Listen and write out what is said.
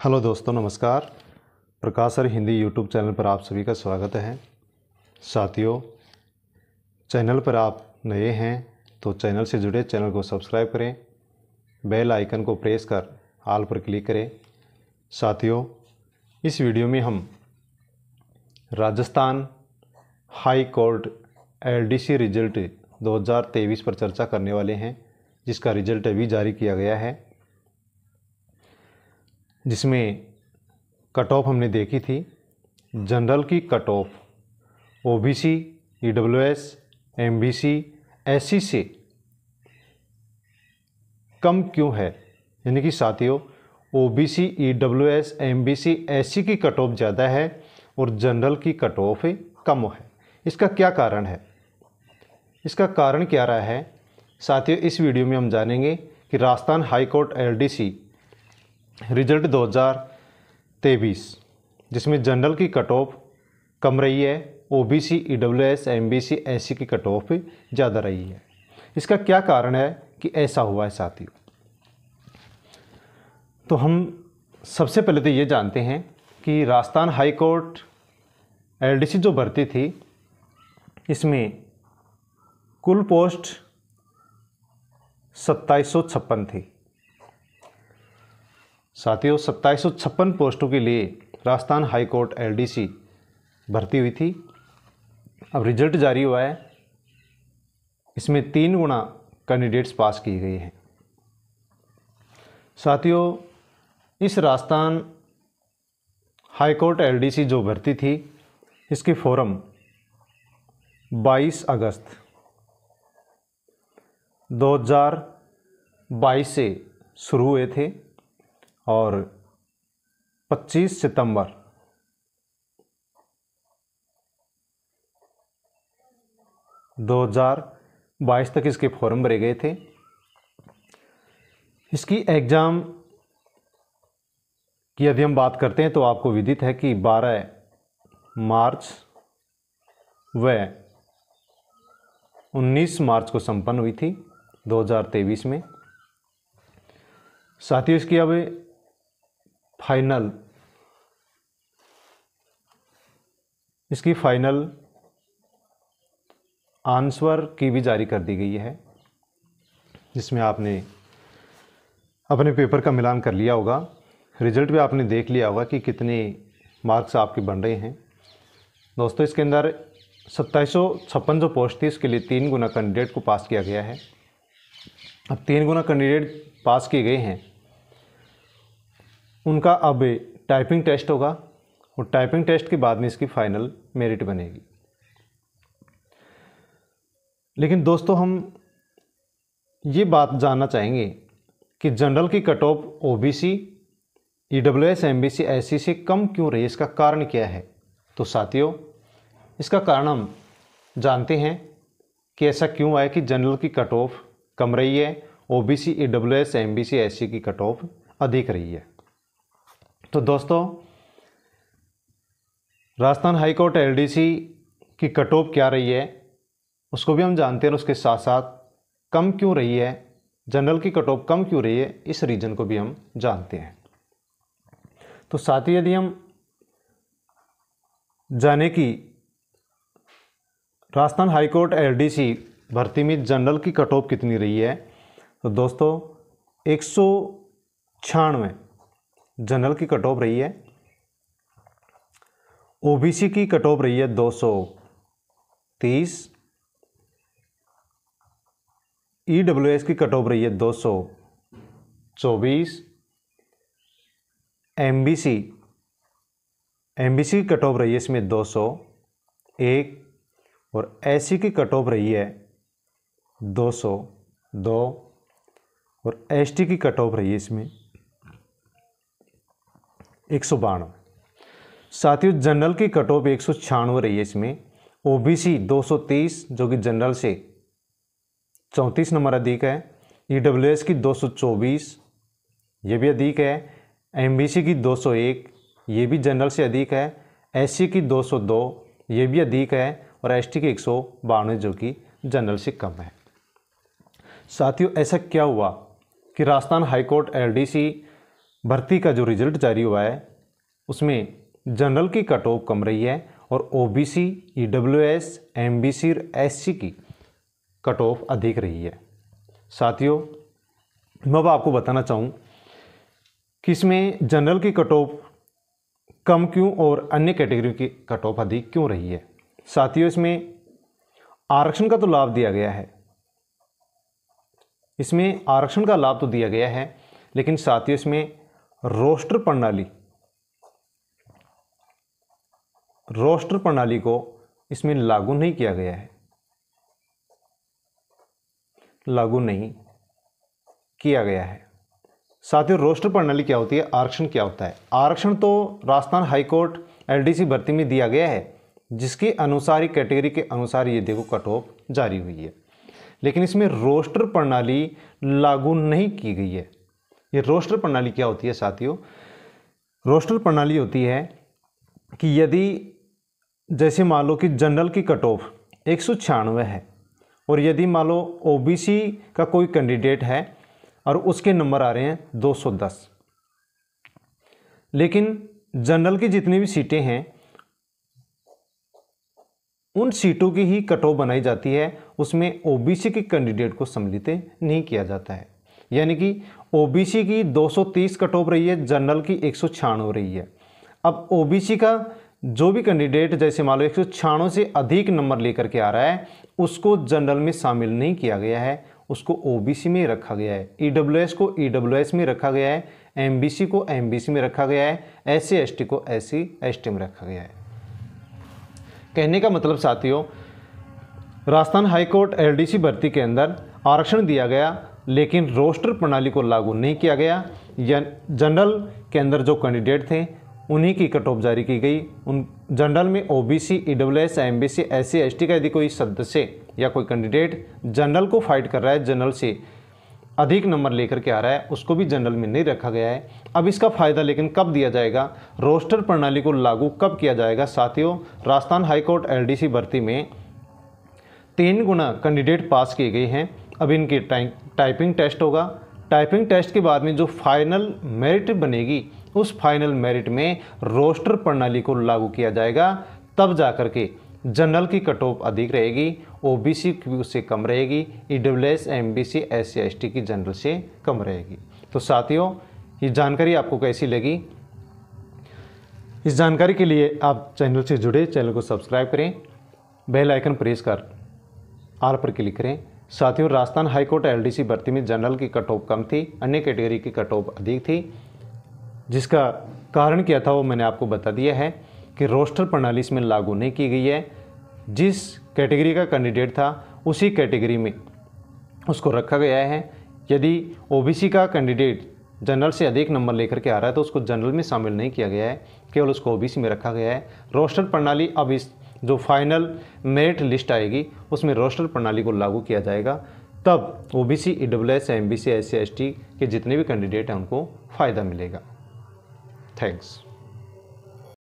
hello दोस्तों नमस्कार Prakash sir Hindi YouTube channel पर आप सभी का स्वागत है साथियों चैनल पर आप नए हैं तो चैनल से जुड़े चैनल को सब्सक्राइब करें बेल आइकन को प्रेस कर आल पर क्लिक करें साथियों इस वीडियो में हम Rajasthan high court LDC result 2023 पर चर्चा करने वाले हैं जिसका रिजल्ट अभी जारी किया गया है जिसमें कट ऑफ हमने देखी थी जनरल की cut off O B C E W S M B C S C से कम क्यों है यानी कि साथियों O B C E W S M B C S C की कट ऑफ ज़्यादा है और जनरल की कट ऑफ कम है इसका क्या कारण है इसका कारण क्या रहा है साथियों इस वीडियो में हम जानेंगे कि Rajasthan high court L D C result 2023 जिसमें जनरल की कट ऑफ कम रही है ओबीसी ईडब्ल्यूएस एमबीसी एससी की कट ऑफ ज़्यादा रही है इसका क्या कारण है कि ऐसा हुआ है साथियों तो हम सबसे पहले तो ये जानते हैं कि राजस्थान हाई कोर्ट एलडीसी जो भर्ती थी इसमें कुल पोस्ट सत्ताईस थी साथियों सत्ताईस पोस्टों के लिए राजस्थान हाईकोर्ट सी भर्ती हुई थी अब रिजल्ट जारी हुआ है इसमें तीन गुना कैंडिडेट्स पास किए गए हैं साथियों इस राजस्थान हाईकोर्ट सी जो भर्ती थी इसकी फोरम 22 अगस्त 2022 से शुरू हुए थे और 25 सितंबर दो हज़ार बाईस तक इसके फॉर्म भरे गए थे इसकी एग्ज़ाम की यदि हम बात करते हैं तो आपको विदित है कि 12 मार्च व 19 मार्च को संपन्न हुई थी 2023 में साथ ही इसकी अब फाइनल इसकी फाइनल आंसर की भी जारी कर दी गई है जिसमें आपने अपने पेपर का मिलान कर लिया होगा रिजल्ट भी आपने देख लिया होगा कि कितने मार्क्स आपके बन रहे हैं दोस्तों इसके अंदर सत्ताईस जो पोस्ट थी इसके लिए तीन गुना कैंडिडेट को पास किया गया है अब तीन गुना कैंडिडेट पास किए गए हैं उनका अब टाइपिंग टेस्ट होगा और टाइपिंग टेस्ट के बाद में इसकी फाइनल मेरिट बनेगी लेकिन दोस्तों हम ये बात जानना चाहेंगे कि जनरल की cut off O B C E W S M B C S C से कम क्यों रही इसका कारण क्या है तो साथियों इसका कारण हम जानते हैं कि ऐसा क्यों आया कि जनरल की कट ऑफ कम रही है O B C E W S M B C S C की कट ऑफ अधिक रही है तो दोस्तों राजस्थान हाईकोर्ट सी की कट ऑफ क्या रही है उसको भी हम जानते हैं उसके साथ साथ कम क्यों रही है जनरल की कट ऑफ कम क्यों रही है इस रीजन को भी हम जानते हैं तो साथ ही यदि हम जाने की राजस्थान हाईकोर्ट एल सी भर्ती में जनरल की कट ऑफ कितनी रही है तो दोस्तों एक सौ छियानवे जनरल की कट ऑफ रही है ओबीसी की कट ऑफ रही है दो सौ तीस ई डब्ल्यू एस की कट ऑफ रही है दो सौ चौबीस M B C M B C की कट ऑफ रही है इसमें दो सौ एक और एस सी e की कट ऑफ रही है दो सौ दो और एस टी की कट ऑफ रही है इसमें एक सौ बानवे साथियों जनरल की कट ऑफ एक सौ छियानवे रही है इसमें ओबीसी 230 जो कि जनरल से चौंतीस नंबर अधिक है ई e की 224 ये भी अधिक है एमबीसी की 201 ये भी जनरल से अधिक है एससी की 202 ये भी अधिक है और एसटी की एक सौ बानवे जो कि जनरल से कम है साथियों ऐसा क्या हुआ कि राजस्थान हाईकोर्ट एलडीसी भर्ती का जो रिजल्ट जारी हुआ है उसमें जनरल की कट ऑफ कम रही है और O B C E W S M B C और एस सी की कट ऑफ अधिक रही है साथियों मैं अब आपको बताना चाहूँ कि इसमें जनरल की कट ऑफ कम क्यों और अन्य कैटेगरी की कट ऑफ अधिक क्यों रही है साथियों इसमें आरक्षण का तो लाभ दिया गया है इसमें आरक्षण का लाभ तो दिया गया है लेकिन साथियों इसमें रोस्टर प्रणाली रोस्टर प्रणाली को इसमें लागू नहीं किया गया है लागू नहीं किया गया है साथ ही रोस्टर प्रणाली क्या होती है आरक्षण क्या होता है आरक्षण तो राजस्थान हाईकोर्ट एलडीसी भर्ती में दिया गया है जिसके अनुसार ही कैटेगरी के अनुसार ये देखो कट ऑफ जारी हुई है लेकिन इसमें रोस्टर प्रणाली लागू नहीं की गई है ये रोस्टर प्रणाली क्या होती है साथियों रोस्टर प्रणाली होती है कि यदि जैसे मान लो कि जनरल की कट ऑफ एक सौ छियानवे है और यदि मान लो ओबीसी का कोई कैंडिडेट है और उसके नंबर आ रहे हैं 210 लेकिन जनरल की जितनी भी सीटें हैं उन सीटों की ही कट ऑफ बनाई जाती है उसमें ओबीसी के कैंडिडेट को सम्मिलित नहीं किया जाता है यानी कि ओबीसी की 230 कट ऑफ रही है जनरल की एक सौ रही है अब ओबीसी का जो भी कैंडिडेट जैसे मान लो एक से अधिक नंबर लेकर के आ रहा है उसको जनरल में शामिल नहीं किया गया है उसको ओबीसी e e में रखा गया है ईडब्ल्यूएस को ईडब्ल्यूएस में रखा गया है एमबीसी को एमबीसी में रखा गया है एस एसटी को एस एसटी में रखा गया है कहने का मतलब साथियों राजस्थान हाईकोर्ट एलडीसी भर्ती के अंदर आरक्षण दिया गया लेकिन रोस्टर प्रणाली को लागू नहीं किया गया जनरल के अंदर जो कैंडिडेट थे उन्हीं की कट ऑफ जारी की गई उन जनरल में O B C E W S M B C S T का यदि कोई सदस्य या कोई कैंडिडेट जनरल को फाइट कर रहा है जनरल से अधिक नंबर लेकर के आ रहा है उसको भी जनरल में नहीं रखा गया है अब इसका फ़ायदा लेकिन कब दिया जाएगा रोस्टर प्रणाली को लागू कब किया जाएगा साथियों राजस्थान हाईकोर्ट एलडीसी भर्ती में तीन गुना कैंडिडेट पास किए गए हैं अब इनकी टाइपिंग टेस्ट होगा टाइपिंग टेस्ट के बाद में जो फाइनल मेरिट बनेगी उस फाइनल मेरिट में रोस्टर प्रणाली को लागू किया जाएगा तब जा कर के जनरल की कट ऑफ अधिक रहेगी ओबीसी उससे कम रहेगी E W S M B C S C S T की जनरल से कम रहेगी तो साथियों ये जानकारी आपको कैसी लगी इस जानकारी के लिए आप चैनल से जुड़े चैनल को सब्सक्राइब करें बेल आइकन प्रेस कर आल पर क्लिक करें साथियों राजस्थान हाईकोर्ट एल डी भर्ती में जनरल की कट ऑफ कम थी अन्य कैटेगरी की कट ऑफ अधिक थी जिसका कारण क्या था वो मैंने आपको बता दिया है कि रोस्टर प्रणाली इसमें लागू नहीं की गई है जिस कैटेगरी का कैंडिडेट था उसी कैटेगरी में उसको रखा गया है यदि ओबीसी का कैंडिडेट जनरल से अधिक नंबर लेकर के आ रहा है तो उसको जनरल में शामिल नहीं किया गया है केवल उसको ओबीसी में रखा गया है रोस्टर प्रणाली अब इस जो फाइनल मेरिट लिस्ट आएगी उसमें रोस्टर प्रणाली को लागू किया जाएगा तब O B C E W S M B C S C S T के जितने भी कैंडिडेट हैं उनको फ़ायदा मिलेगा थैंक्स